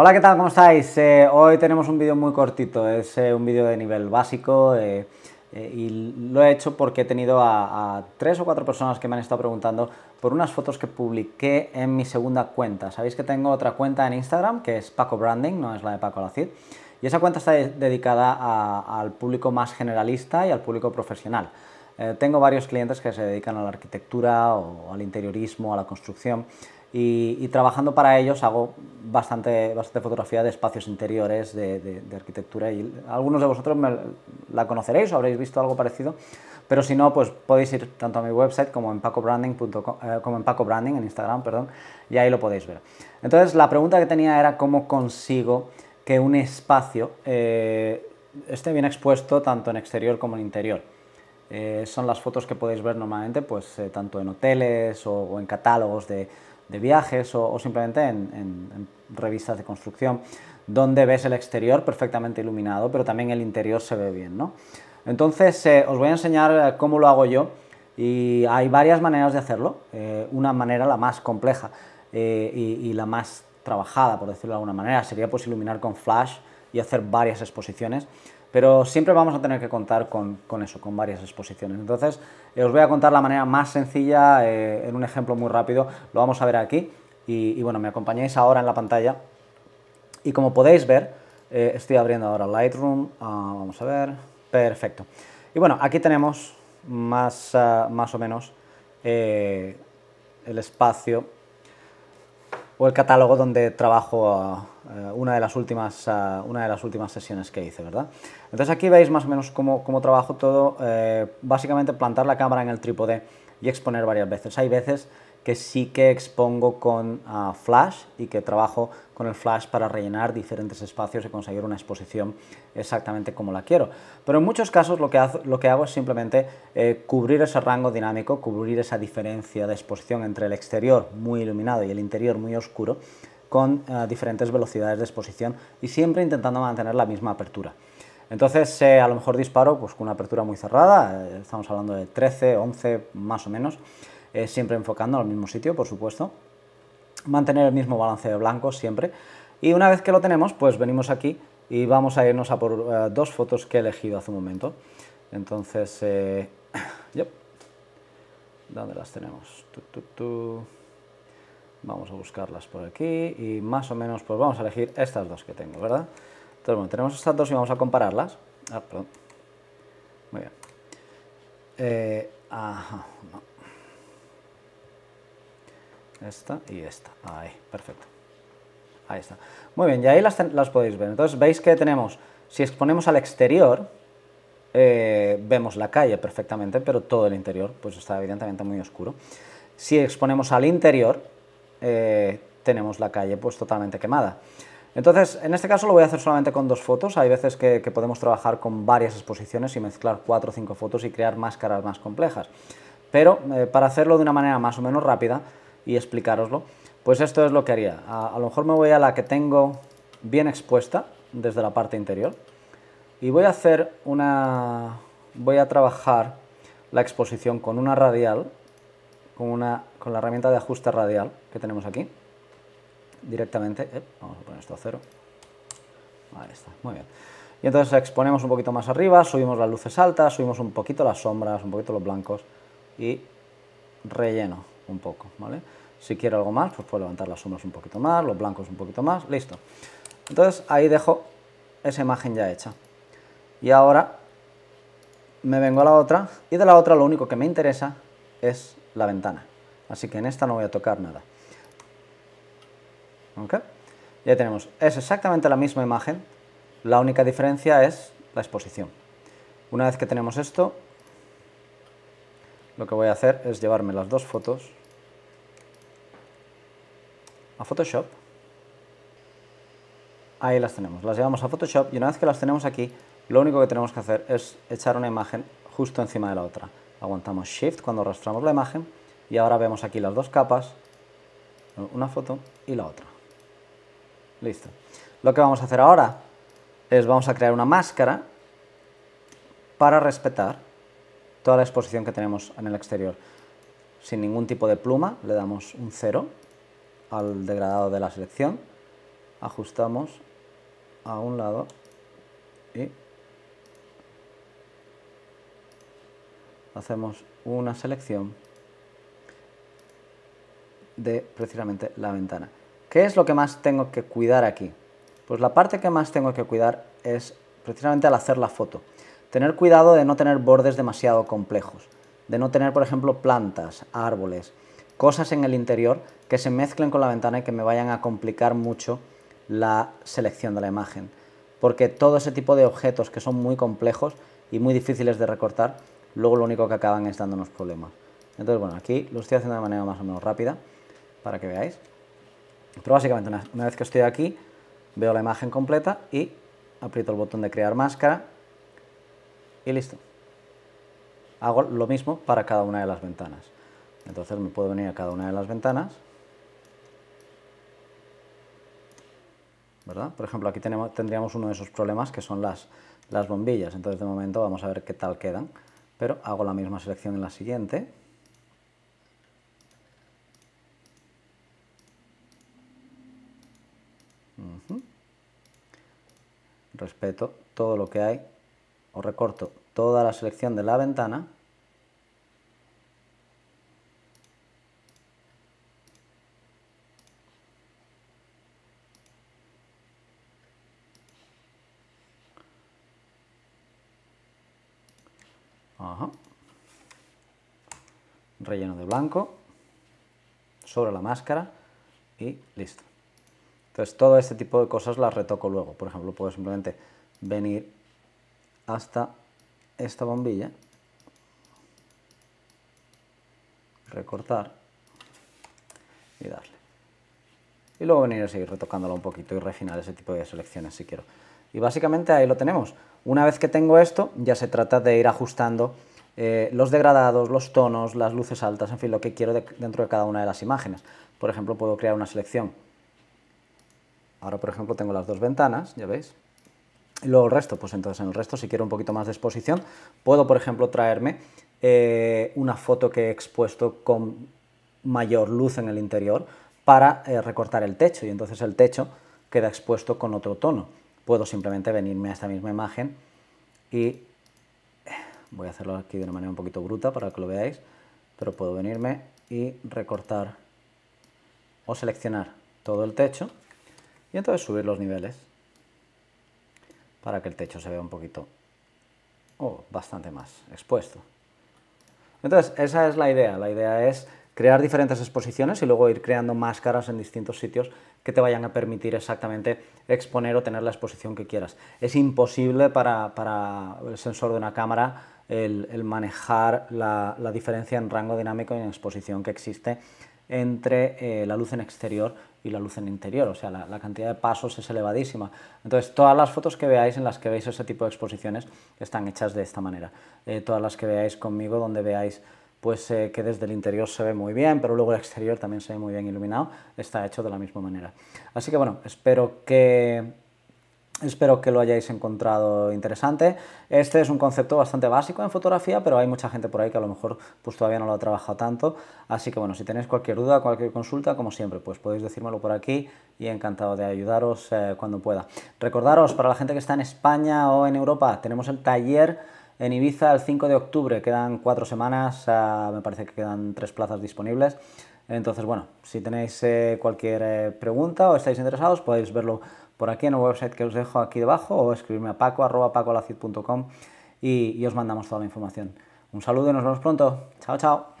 Hola, ¿qué tal? ¿Cómo estáis? Eh, hoy tenemos un vídeo muy cortito, es eh, un vídeo de nivel básico eh, y lo he hecho porque he tenido a, tres o cuatro personas que me han estado preguntando por unas fotos que publiqué en mi segunda cuenta. Sabéis que tengo otra cuenta en Instagram que es Paco Branding, no es la de Paco Lacid, y esa cuenta está dedicada al público más generalista y al público profesional. tengo varios clientes que se dedican a la arquitectura o al interiorismo, a la construcción, y, trabajando para ellos hago bastante, bastante fotografía de espacios interiores, de, arquitectura, y algunos de vosotros la conoceréis o habréis visto algo parecido, pero si no, pues podéis ir tanto a mi website como en eh, como en Paco Branding, en Instagram, perdón, y ahí lo podéis ver. Entonces, la pregunta que tenía era cómo consigo que un espacio eh, esté bien expuesto tanto en exterior como en interior. Eh, son las fotos que podéis ver normalmente, pues tanto en hoteles o en catálogos de de viajes o, simplemente en, revistas de construcción, donde ves el exterior perfectamente iluminado, pero también el interior se ve bien. ¿no? Entonces eh, os voy a enseñar eh, cómo lo hago yo y hay varias maneras de hacerlo. Eh, una manera, la más compleja y, y, la más trabajada, por decirlo de alguna manera, sería pues iluminar con flash y hacer varias exposiciones. Pero siempre vamos a tener que contar con, eso, con varias exposiciones. Entonces, eh, os voy a contar la manera más sencilla eh, en un ejemplo muy rápido. Lo vamos a ver aquí. Y, bueno, me acompañáis ahora en la pantalla. Y como podéis ver, eh, estoy abriendo ahora Lightroom. Ah, vamos a ver. Perfecto. Y bueno, aquí tenemos más, ah, más o menos el espacio o el catálogo donde trabajo eh, una, de las últimas, eh, una de las últimas sesiones que hice, ¿verdad? Entonces aquí veis más o menos cómo, trabajo todo, eh, básicamente plantar la cámara en el trípode y exponer varias veces. Hay veces que sí que expongo con ah, Flash y que trabajo con el Flash para rellenar diferentes espacios y conseguir una exposición exactamente como la quiero. Pero en muchos casos lo que, hago, lo que hago es simplemente eh, cubrir ese rango dinámico, cubrir esa diferencia de exposición entre el exterior muy iluminado y el interior muy oscuro con ah, diferentes velocidades de exposición y siempre intentando mantener la misma apertura. Entonces, eh, a lo mejor disparo pues, con una apertura muy cerrada, eh, estamos hablando de 13, 11 más o menos, eh, siempre enfocando al mismo sitio, por supuesto. Mantener el mismo balance de blancos siempre. Y una vez que lo tenemos, pues venimos aquí y vamos a irnos a por eh, dos fotos que he elegido hace un momento. Entonces, eh, ¿dónde las tenemos? Vamos a buscarlas por aquí y más o menos, pues vamos a elegir estas dos que tengo, ¿verdad? Entonces, bueno, tenemos estas dos y vamos a compararlas. Ah, perdón. Muy bien. ajá, esta y esta. Ahí, perfecto. Ahí está. Muy bien, y ahí las, podéis ver. Entonces veis que tenemos, si exponemos al exterior, eh, vemos la calle perfectamente, pero todo el interior pues está evidentemente muy oscuro. Si exponemos al interior, eh, tenemos la calle pues totalmente quemada. Entonces, en este caso lo voy a hacer solamente con dos fotos. Hay veces que, podemos trabajar con varias exposiciones y mezclar cuatro o cinco fotos y crear máscaras más complejas. Pero eh, para hacerlo de una manera más o menos rápida, y explicaroslo. Pues esto es lo que haría. A, lo mejor me voy a la que tengo bien expuesta desde la parte interior y voy a hacer una... voy a trabajar la exposición con una radial, con, una, con la herramienta de ajuste radial que tenemos aquí, directamente, eh, vamos a poner esto a cero, ahí está, muy bien. Y entonces exponemos un poquito más arriba, subimos las luces altas, subimos un poquito las sombras, un poquito los blancos y relleno un poco, ¿vale? Si quiero algo más, pues puedo levantar las sombras un poquito más, los blancos un poquito más, listo. Entonces ahí dejo esa imagen ya hecha. Y ahora me vengo a la otra y de la otra lo único que me interesa es la ventana. Así que en esta no voy a tocar nada. ¿Ok? Ya tenemos, es exactamente la misma imagen, la única diferencia es la exposición. Una vez que tenemos esto, lo que voy a hacer es llevarme las dos fotos a Photoshop. Ahí las tenemos, las llevamos a Photoshop y una vez que las tenemos aquí, lo único que tenemos que hacer es echar una imagen justo encima de la otra. Aguantamos Shift cuando arrastramos la imagen y ahora vemos aquí las dos capas, una foto y la otra. Listo. Lo que vamos a hacer ahora es vamos a crear una máscara para respetar toda la exposición que tenemos en el exterior. Sin ningún tipo de pluma, le damos un 0 al degradado de la selección, ajustamos a un lado y hacemos una selección de precisamente la ventana. ¿Qué es lo que más tengo que cuidar aquí? Pues la parte que más tengo que cuidar es precisamente al hacer la foto. Tener cuidado de no tener bordes demasiado complejos, de no tener, por ejemplo, plantas, árboles, cosas en el interior que se mezclen con la ventana y que me vayan a complicar mucho la selección de la imagen. Porque todo ese tipo de objetos que son muy complejos y muy difíciles de recortar, luego lo único que acaban es dándonos problemas. Entonces, bueno, aquí lo estoy haciendo de manera más o menos rápida para que veáis. Pero básicamente, una, vez que estoy aquí, veo la imagen completa y aprieto el botón de crear máscara y listo. Hago lo mismo para cada una de las ventanas. Entonces me puedo venir a cada una de las ventanas. ¿Verdad? Por ejemplo, aquí tendríamos uno de esos problemas que son las, las bombillas. Entonces de momento vamos a ver qué tal quedan. Pero hago la misma selección en la siguiente. Respeto todo lo que hay o recorto toda la selección de la ventana Relleno de blanco sobre la máscara y listo. Entonces todo este tipo de cosas las retoco luego. Por ejemplo, puedo simplemente venir hasta esta bombilla, recortar y darle. Y luego venir a seguir retocándola un poquito y refinar ese tipo de selecciones si quiero. Y básicamente ahí lo tenemos. Una vez que tengo esto, ya se trata de ir ajustando eh, los degradados, los tonos, las luces altas, en fin, lo que quiero dentro de cada una de las imágenes. Por ejemplo, puedo crear una selección. Ahora, por ejemplo, tengo las dos ventanas, ya veis. Y luego el resto, pues entonces en el resto, si quiero un poquito más de exposición, puedo, por ejemplo, traerme eh, una foto que he expuesto con mayor luz en el interior para eh, recortar el techo y entonces el techo queda expuesto con otro tono puedo simplemente venirme a esta misma imagen y eh, voy a hacerlo aquí de una manera un poquito bruta para que lo veáis, pero puedo venirme y recortar o seleccionar todo el techo y entonces subir los niveles para que el techo se vea un poquito o oh, bastante más expuesto. Entonces, esa es la idea. La idea es crear diferentes exposiciones y luego ir creando máscaras en distintos sitios que te vayan a permitir exactamente exponer o tener la exposición que quieras. Es imposible para, el sensor de una cámara el, manejar la, diferencia en rango dinámico y en exposición que existe entre eh, la luz en exterior y la luz en interior, o sea, la, cantidad de pasos es elevadísima. Entonces, todas las fotos que veáis en las que veis ese tipo de exposiciones están hechas de esta manera. Eh, todas las que veáis conmigo, donde veáis pues eh, que desde el interior se ve muy bien, pero luego el exterior también se ve muy bien iluminado, está hecho de la misma manera. Así que bueno, espero que, espero que lo hayáis encontrado interesante. Este es un concepto bastante básico en fotografía, pero hay mucha gente por ahí que a lo mejor pues, todavía no lo ha trabajado tanto. Así que bueno, si tenéis cualquier duda, cualquier consulta, como siempre, pues podéis decírmelo por aquí y encantado de ayudaros eh, cuando pueda. Recordaros, para la gente que está en España o en Europa, tenemos el taller en Ibiza el 5 de octubre quedan cuatro semanas, me parece que quedan tres plazas disponibles. Entonces, bueno, si tenéis eh, cualquier eh, pregunta o estáis interesados, podéis verlo por aquí en el website que os dejo aquí debajo o escribirme a paco, y os mandamos toda la información. Un saludo y nos vemos pronto. Chao, chao.